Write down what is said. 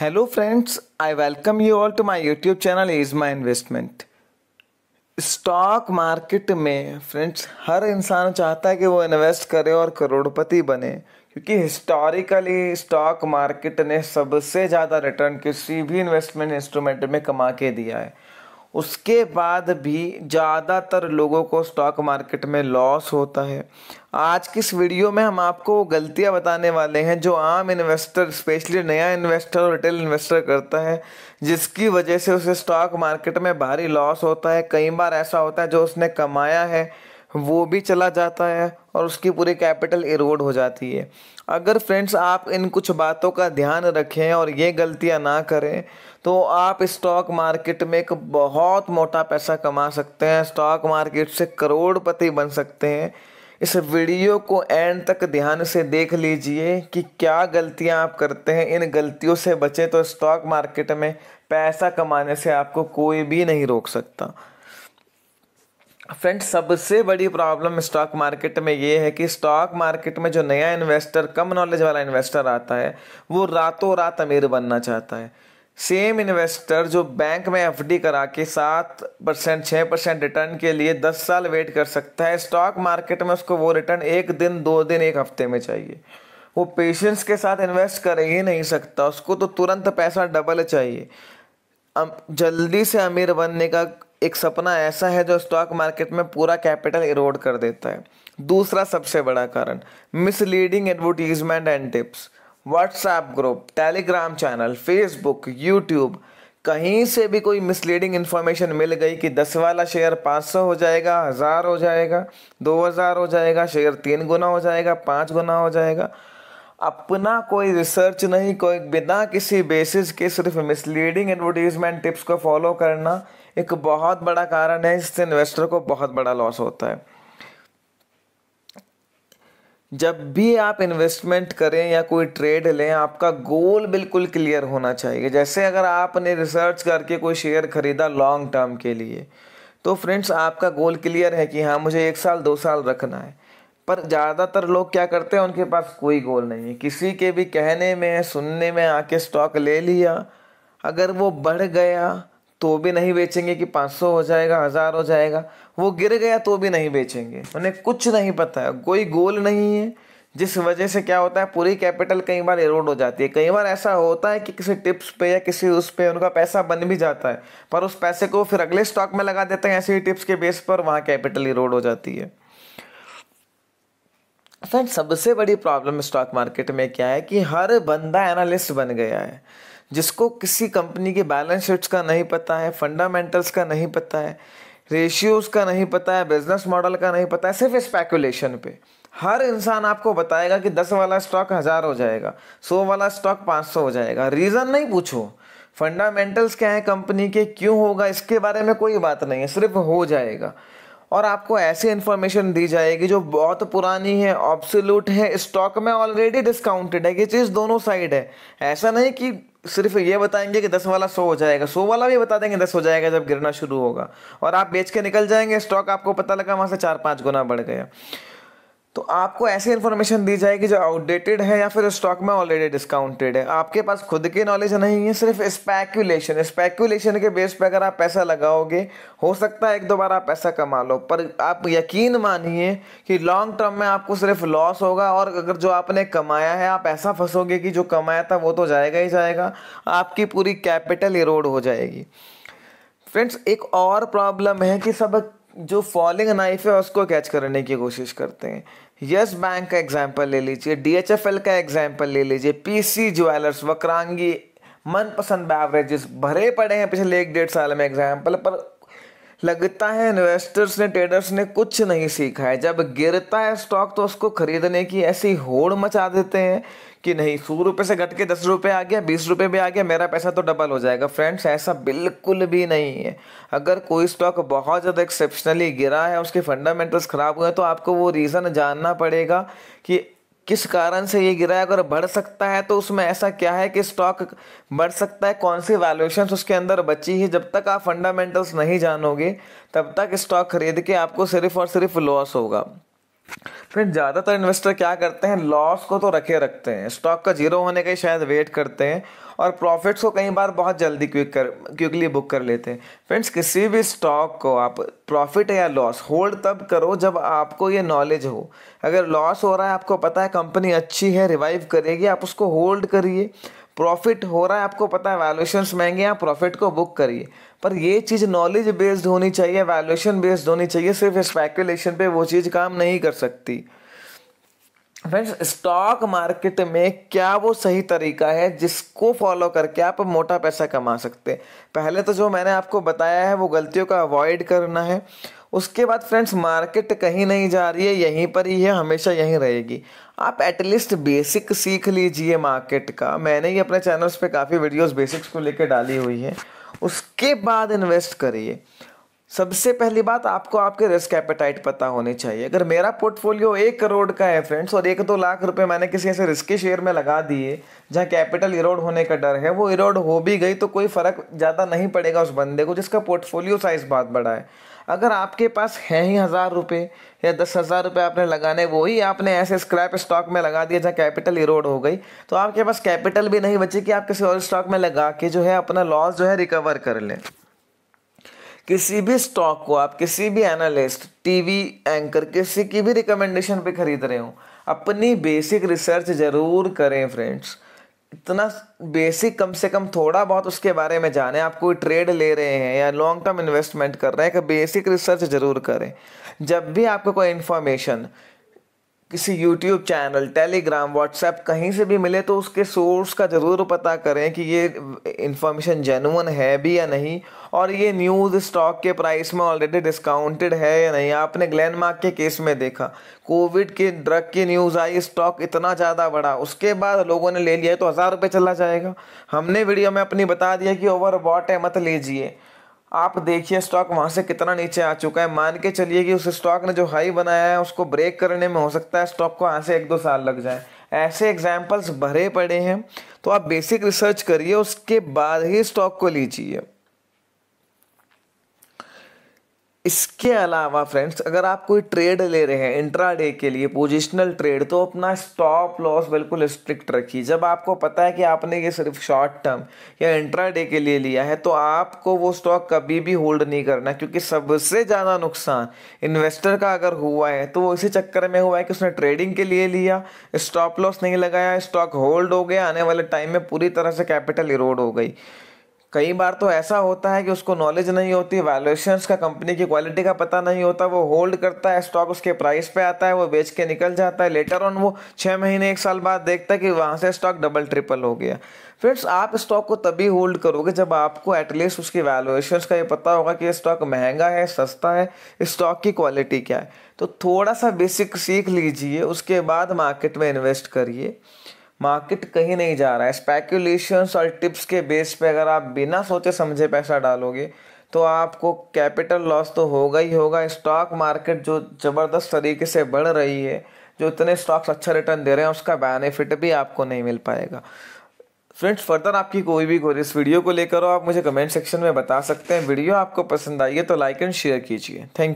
hello friends I welcome you all to my YouTube channel is my investment stock market में friends हर इंसान चाहता है कि वो इन्वेस्ट करे और करोड़पति बने क्योंकि हिस्टोरिकली स्टॉक मार्केट ने सबसे ज़्यादा रिटर्न किसी भी इन्वेस्टमेंट इंस्ट्रूमेंट में कमा के दिया है उसके बाद भी ज़्यादातर लोगों को स्टॉक मार्केट में लॉस होता है आज की इस वीडियो में हम आपको वो गलतियाँ बताने वाले हैं जो आम इन्वेस्टर स्पेशली नया इन्वेस्टर और रिटेल इन्वेस्टर करता है जिसकी वजह से उसे स्टॉक मार्केट में भारी लॉस होता है कई बार ऐसा होता है जो उसने कमाया है वो भी चला जाता है और उसकी पूरी कैपिटल इरोड हो जाती है अगर फ्रेंड्स आप इन कुछ बातों का ध्यान रखें और ये गलतियां ना करें तो आप स्टॉक मार्केट में एक बहुत मोटा पैसा कमा सकते हैं स्टॉक मार्केट से करोड़पति बन सकते हैं इस वीडियो को एंड तक ध्यान से देख लीजिए कि क्या गलतियां आप करते हैं इन गलतियों से बचें तो स्टॉक मार्केट में पैसा कमाने से आपको कोई भी नहीं रोक सकता फ्रेंड्स सबसे बड़ी प्रॉब्लम स्टॉक मार्केट में ये है कि स्टॉक मार्केट में जो नया इन्वेस्टर कम नॉलेज वाला इन्वेस्टर आता है वो रातों रात अमीर बनना चाहता है सेम इन्वेस्टर जो बैंक में एफ करा के सात परसेंट छः परसेंट रिटर्न के लिए दस साल वेट कर सकता है स्टॉक मार्केट में उसको वो रिटर्न एक दिन दो दिन एक हफ्ते में चाहिए वो पेशेंस के साथ इन्वेस्ट कर ही नहीं सकता उसको तो तुरंत पैसा डबल चाहिए जल्दी से अमीर बनने का एक सपना ऐसा है जो स्टॉक मार्केट में पूरा कैपिटल इरोड कर देता है दूसरा सबसे बड़ा कारण misleading advertisement and tips WhatsApp group Telegram channel Facebook YouTube कहीं से भी कोई मिसलीडिंग इन्फॉर्मेशन मिल गई कि दस वाला शेयर पाँच सौ हो जाएगा हज़ार हो जाएगा दो हज़ार हो जाएगा शेयर तीन गुना हो जाएगा पाँच गुना हो जाएगा अपना कोई रिसर्च नहीं कोई बिना किसी बेसिस के सिर्फ मिसलीडिंग एडवर्टीजमेंट टिप्स को फॉलो करना एक बहुत बड़ा कारण है इससे इन्वेस्टर को बहुत बड़ा लॉस होता है जब भी आप इन्वेस्टमेंट करें या कोई ट्रेड लें आपका गोल बिल्कुल क्लियर होना चाहिए जैसे अगर आपने रिसर्च करके कोई शेयर खरीदा लॉन्ग टर्म के लिए तो फ्रेंड्स आपका गोल क्लियर है कि हाँ मुझे एक साल दो साल रखना है पर ज़्यादातर लोग क्या करते हैं उनके पास कोई गोल नहीं है किसी के भी कहने में सुनने में आके स्टॉक ले लिया अगर वो बढ़ गया तो भी नहीं बेचेंगे कि 500 हो जाएगा हज़ार हो जाएगा वो गिर गया तो भी नहीं बेचेंगे उन्हें कुछ नहीं पता है कोई गोल नहीं है जिस वजह से क्या होता है पूरी कैपिटल कई बार एरोड हो जाती है कई बार ऐसा होता है कि किसी टिप्स पे या किसी उस पे उनका पैसा बन भी जाता है पर उस पैसे को फिर अगले स्टॉक में लगा देते हैं ऐसे ही टिप्स के बेस पर वहाँ कैपिटल इरोड हो जाती है फ्रेंड सबसे बड़ी प्रॉब्लम स्टॉक मार्केट में क्या है कि हर बंदा एनालिस्ट बन गया है जिसको किसी कंपनी के बैलेंस शीट्स का नहीं पता है फंडामेंटल्स का नहीं पता है रेशियोज़ का नहीं पता है बिजनेस मॉडल का नहीं पता है सिर्फ स्पेकुलेशन पे हर इंसान आपको बताएगा कि दस वाला स्टॉक हज़ार हो जाएगा सौ वाला स्टॉक पाँच सौ हो जाएगा रीज़न नहीं पूछो फंडामेंटल्स क्या है कंपनी के क्यों होगा इसके बारे में कोई बात नहीं है सिर्फ हो जाएगा और आपको ऐसी इन्फॉर्मेशन दी जाएगी जो बहुत पुरानी है ऑब्सोल्यूट है स्टॉक में ऑलरेडी डिस्काउंटेड है ये चीज़ दोनों साइड है ऐसा नहीं कि सिर्फ ये बताएंगे कि दस वाला सौ हो जाएगा सौ वाला भी बता देंगे दस हो जाएगा जब गिरना शुरू होगा और आप बेच के निकल जाएंगे स्टॉक आपको पता लगा वहाँ से चार पाँच गुना बढ़ गया तो आपको ऐसी इन्फॉर्मेशन दी जाएगी जो आउटडेटेड है या फिर स्टॉक में ऑलरेडी डिस्काउंटेड है आपके पास खुद की नॉलेज नहीं है सिर्फ स्पेकुलेशन स्पेकुलेशन के बेस पर अगर आप पैसा लगाओगे हो सकता है एक दो बार आप पैसा कमा लो पर आप यकीन मानिए कि लॉन्ग टर्म में आपको सिर्फ लॉस होगा और अगर जो आपने कमाया है आप ऐसा फंसोगे कि जो कमाया था वो तो जाएगा ही जाएगा आपकी पूरी कैपिटल इरोड हो जाएगी फ्रेंड्स एक और प्रॉब्लम है कि सब जो फॉलिंग नाइफ है उसको कैच करने की कोशिश करते हैं यस बैंक का एग्जाम्पल ले लीजिए डीएचएफएल का एग्जाम्पल ले लीजिए पीसी ज्वेलर्स वक्रांगी मनपसंद बैवरेजेस भरे पड़े हैं पिछले एक डेढ़ साल में एग्जाम्पल पर लगता है इन्वेस्टर्स ने ट्रेडर्स ने कुछ नहीं सीखा है जब गिरता है स्टॉक तो उसको खरीदने की ऐसी होड़ मचा देते हैं कि नहीं सौ रुपये से घट के दस रुपये आ गया बीस रुपये भी आ गया मेरा पैसा तो डबल हो जाएगा फ्रेंड्स ऐसा बिल्कुल भी नहीं है अगर कोई स्टॉक बहुत ज़्यादा एक्सेप्शनली गिरा है उसके फंडामेंटल्स ख़राब हुए हैं तो आपको वो रीज़न जानना पड़ेगा कि किस कारण से ये गिरा है अगर बढ़ सकता है तो उसमें ऐसा क्या है कि स्टॉक बढ़ सकता है कौन सी वैल्यूएशन उसके अंदर बची है जब तक आप फंडामेंटल्स नहीं जानोगे तब तक स्टॉक खरीद के आपको सिर्फ और सिर्फ लॉस होगा फिर ज़्यादातर इन्वेस्टर क्या करते हैं लॉस को तो रखे रखते हैं स्टॉक का जीरो होने का ही शायद वेट करते हैं और प्रॉफिट्स को कई बार बहुत जल्दी क्विक कर क्विकली बुक कर लेते हैं फ्रेंड्स किसी भी स्टॉक को आप प्रॉफिट या लॉस होल्ड तब करो जब आपको ये नॉलेज हो अगर लॉस हो रहा है आपको पता है कंपनी अच्छी है रिवाइव करेगी आप उसको होल्ड करिए प्रॉफिट हो रहा है आपको पता है वैल्यूएशंस महंगे हैं प्रॉफिट को बुक करिए पर ये चीज़ नॉलेज बेस्ड होनी चाहिए वैल्यूएशन बेस्ड होनी चाहिए सिर्फ स्पेकुलेशन पे वो चीज़ काम नहीं कर सकती फ्रेंड्स स्टॉक मार्केट में क्या वो सही तरीका है जिसको फॉलो करके आप मोटा पैसा कमा सकते हैं पहले तो जो मैंने आपको बताया है वो गलतियों का अवॉइड करना है उसके बाद फ्रेंड्स मार्केट कहीं नहीं जा रही है यहीं पर ही है हमेशा यहीं रहेगी आप एटलीस्ट बेसिक सीख लीजिए मार्केट का मैंने ही अपने चैनल्स पे काफ़ी वीडियोस बेसिक्स को लेकर डाली हुई है उसके बाद इन्वेस्ट करिए सबसे पहली बात आपको आपके रिस्क एपेटाइट पता होनी चाहिए अगर मेरा पोर्टफोलियो एक करोड़ का है फ्रेंड्स और एक दो तो लाख रुपए मैंने किसी ऐसे रिस्की शेयर में लगा दिए जहाँ कैपिटल इरोड होने का डर है वो इरोड हो भी गई तो कोई फ़र्क ज़्यादा नहीं पड़ेगा उस बंदे को जिसका पोर्टफोलियो साइज़ बहुत बड़ा है अगर आपके पास है ही हज़ार रुपये या दस हज़ार रुपये आपने लगाने वही आपने ऐसे स्क्रैप स्टॉक में लगा दिया जहाँ कैपिटल इरोड हो गई तो आपके पास कैपिटल भी नहीं बचे कि आप किसी और स्टॉक में लगा के जो है अपना लॉस जो है रिकवर कर लें किसी भी स्टॉक को आप किसी भी एनालिस्ट टीवी एंकर किसी की भी रिकमेंडेशन पे खरीद रहे हो अपनी बेसिक रिसर्च ज़रूर करें फ्रेंड्स इतना बेसिक कम से कम थोड़ा बहुत उसके बारे में जाने आप कोई ट्रेड ले रहे हैं या लॉन्ग टर्म इन्वेस्टमेंट कर रहे हैं एक बेसिक रिसर्च जरूर करें जब भी आपको कोई इन्फॉर्मेशन किसी यूट्यूब चैनल टेलीग्राम व्हाट्सएप कहीं से भी मिले तो उसके सोर्स का ज़रूर पता करें कि ये इन्फॉर्मेशन जेनुअन है भी या नहीं और ये न्यूज़ स्टॉक के प्राइस में ऑलरेडी डिस्काउंटेड है या नहीं आपने ग्लैन मार्क के केस में देखा कोविड के ड्रग की न्यूज़ आई स्टॉक इतना ज़्यादा बढ़ा उसके बाद लोगों ने ले लिया तो हज़ार रुपये चला जाएगा हमने वीडियो में अपनी बता दिया कि ओवर बॉट है मत लीजिए आप देखिए स्टॉक वहाँ से कितना नीचे आ चुका है मान के चलिए कि उस स्टॉक ने जो हाई बनाया है उसको ब्रेक करने में हो सकता है स्टॉक को यहाँ से एक दो साल लग जाए ऐसे एग्जाम्पल्स भरे पड़े हैं तो आप बेसिक रिसर्च करिए उसके बाद ही स्टॉक को लीजिए इसके अलावा फ्रेंड्स अगर आप कोई ट्रेड ले रहे हैं इंट्राडे के लिए पोजिशनल ट्रेड तो अपना स्टॉप लॉस बिल्कुल स्ट्रिक्ट रखिए जब आपको पता है कि आपने ये सिर्फ शॉर्ट टर्म या इंट्राडे के लिए लिया है तो आपको वो स्टॉक कभी भी होल्ड नहीं करना क्योंकि सबसे ज़्यादा नुकसान इन्वेस्टर का अगर हुआ है तो वो इसी चक्कर में हुआ है कि उसने ट्रेडिंग के लिए लिया स्टॉप लॉस नहीं लगाया स्टॉक होल्ड हो गया आने वाले टाइम में पूरी तरह से कैपिटल इरोड हो गई कई बार तो ऐसा होता है कि उसको नॉलेज नहीं होती वैल्यूएशंस का कंपनी की क्वालिटी का पता नहीं होता वो होल्ड करता है स्टॉक उसके प्राइस पे आता है वो बेच के निकल जाता है लेटर ऑन वो छः महीने एक साल बाद देखता है कि वहाँ से स्टॉक डबल ट्रिपल हो गया फ्रेंड्स आप स्टॉक को तभी होल्ड करोगे जब आपको एटलीस्ट उसकी वैल्यूएशंस का ये पता होगा कि स्टॉक महंगा है सस्ता है स्टॉक की क्वालिटी क्या है तो थोड़ा सा बेसिक सीख लीजिए उसके बाद मार्केट में इन्वेस्ट करिए मार्केट कहीं नहीं जा रहा है स्पेकुलेशंस और टिप्स के बेस पे अगर आप बिना सोचे समझे पैसा डालोगे तो आपको कैपिटल लॉस तो होगा ही होगा स्टॉक मार्केट जो ज़बरदस्त तरीके से बढ़ रही है जो इतने स्टॉक्स अच्छा रिटर्न दे रहे हैं उसका बेनिफिट भी आपको नहीं मिल पाएगा फ्रेंड्स फर्दर आपकी कोई भी कोई इस वीडियो को लेकर हो आप मुझे कमेंट सेक्शन में बता सकते हैं वीडियो आपको पसंद आई है तो लाइक एंड शेयर कीजिए थैंक